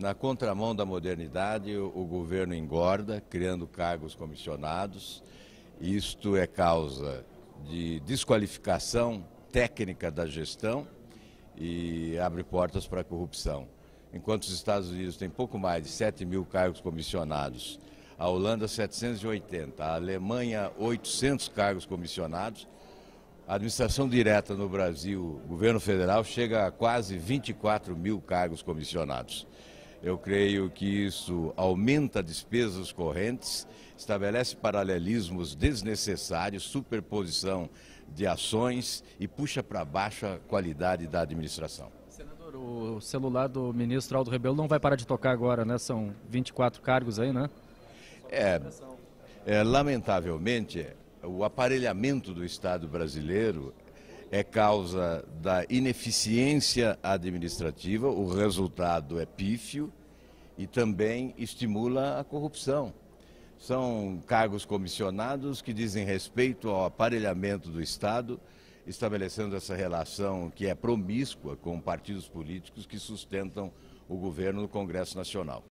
Na contramão da modernidade, o governo engorda, criando cargos comissionados. Isto é causa de desqualificação técnica da gestão e abre portas para a corrupção. Enquanto os Estados Unidos têm pouco mais de 7 mil cargos comissionados, a Holanda 780, a Alemanha 800 cargos comissionados, a administração direta no Brasil, governo federal, chega a quase 24 mil cargos comissionados. Eu creio que isso aumenta despesas correntes, estabelece paralelismos desnecessários, superposição de ações e puxa para baixo a qualidade da administração. Senador, o celular do ministro Aldo Rebelo não vai parar de tocar agora, né? São 24 cargos aí, né? É, é lamentavelmente, o aparelhamento do Estado brasileiro é causa da ineficiência administrativa, o resultado é pífio e também estimula a corrupção. São cargos comissionados que dizem respeito ao aparelhamento do Estado, estabelecendo essa relação que é promíscua com partidos políticos que sustentam o governo no Congresso Nacional.